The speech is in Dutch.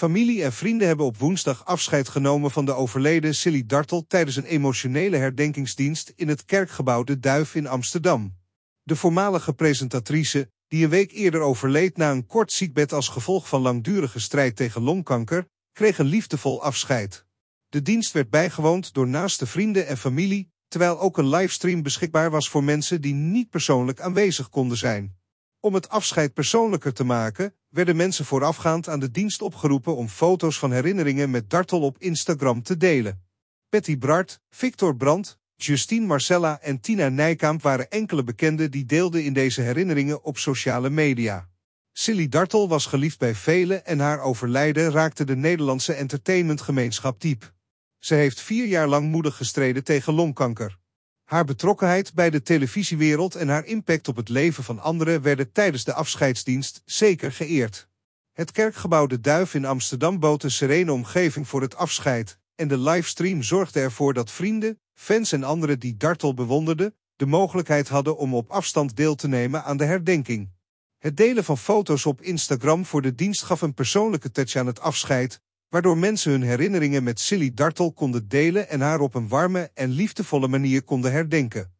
Familie en vrienden hebben op woensdag afscheid genomen van de overleden Silly Dartel tijdens een emotionele herdenkingsdienst in het kerkgebouw De Duif in Amsterdam. De voormalige presentatrice, die een week eerder overleed na een kort ziekbed als gevolg van langdurige strijd tegen longkanker, kreeg een liefdevol afscheid. De dienst werd bijgewoond door naaste vrienden en familie, terwijl ook een livestream beschikbaar was voor mensen die niet persoonlijk aanwezig konden zijn. Om het afscheid persoonlijker te maken, werden mensen voorafgaand aan de dienst opgeroepen om foto's van herinneringen met Dartel op Instagram te delen. Betty Bart, Victor Brandt, Justine Marcella en Tina Nijkamp waren enkele bekenden die deelden in deze herinneringen op sociale media. Silly Dartel was geliefd bij velen en haar overlijden raakte de Nederlandse entertainmentgemeenschap diep. Ze heeft vier jaar lang moedig gestreden tegen longkanker. Haar betrokkenheid bij de televisiewereld en haar impact op het leven van anderen werden tijdens de afscheidsdienst zeker geëerd. Het kerkgebouw De Duif in Amsterdam bood een serene omgeving voor het afscheid en de livestream zorgde ervoor dat vrienden, fans en anderen die Dartel bewonderden, de mogelijkheid hadden om op afstand deel te nemen aan de herdenking. Het delen van foto's op Instagram voor de dienst gaf een persoonlijke touch aan het afscheid, waardoor mensen hun herinneringen met Silly Dartel konden delen en haar op een warme en liefdevolle manier konden herdenken.